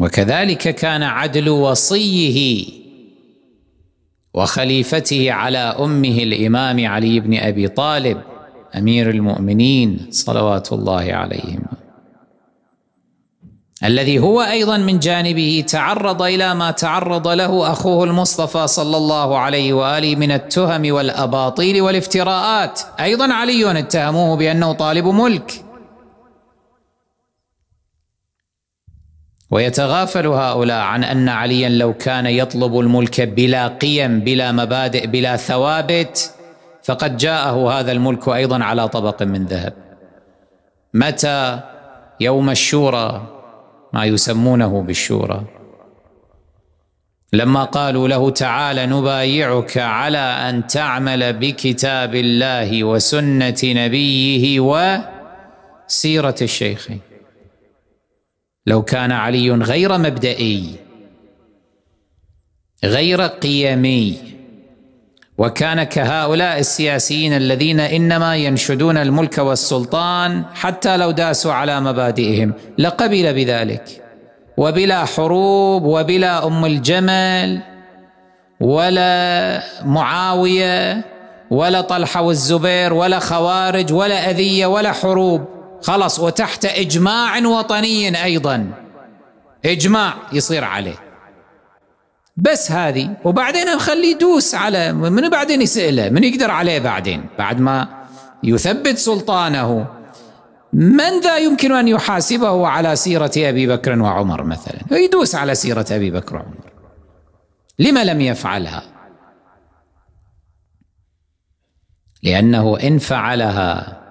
وكذلك كان عدل وصيه وخليفته على امه الامام علي بن ابي طالب امير المؤمنين صلوات الله عليهم الذي هو ايضا من جانبه تعرض الى ما تعرض له اخوه المصطفى صلى الله عليه واله من التهم والاباطيل والافتراءات ايضا علي اتهموه بانه طالب ملك ويتغافل هؤلاء عن ان عليا لو كان يطلب الملك بلا قيم بلا مبادئ بلا ثوابت فقد جاءه هذا الملك ايضا على طبق من ذهب متى يوم الشورى ما يسمونه بالشورى لما قالوا له تعالى نبايعك على ان تعمل بكتاب الله وسنه نبيه وسيره الشيخين لو كان علي غير مبدئي غير قيمي وكان كهؤلاء السياسيين الذين انما ينشدون الملك والسلطان حتى لو داسوا على مبادئهم لقبل بذلك وبلا حروب وبلا ام الجمل ولا معاويه ولا طلحه والزبير ولا خوارج ولا اذيه ولا حروب خلاص وتحت اجماع وطني ايضا اجماع يصير عليه بس هذه وبعدين نخليه يدوس على من بعدين يسأله من يقدر عليه بعدين بعد ما يثبت سلطانه من ذا يمكن أن يحاسبه على سيرة أبي بكر وعمر مثلا ويدوس على سيرة أبي بكر وعمر لما لم يفعلها لأنه إن فعلها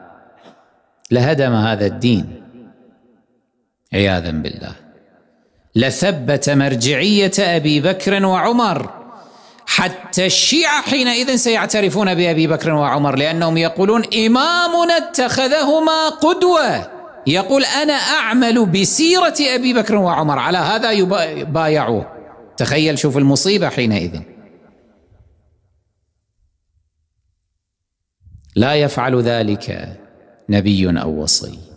لهدم هذا الدين عياذا بالله لثبت مرجعيه ابي بكر وعمر حتى الشيعه حينئذ سيعترفون بابي بكر وعمر لانهم يقولون امامنا اتخذهما قدوه يقول انا اعمل بسيره ابي بكر وعمر على هذا يبايعوه تخيل شوف المصيبه حينئذ لا يفعل ذلك نبي او وصي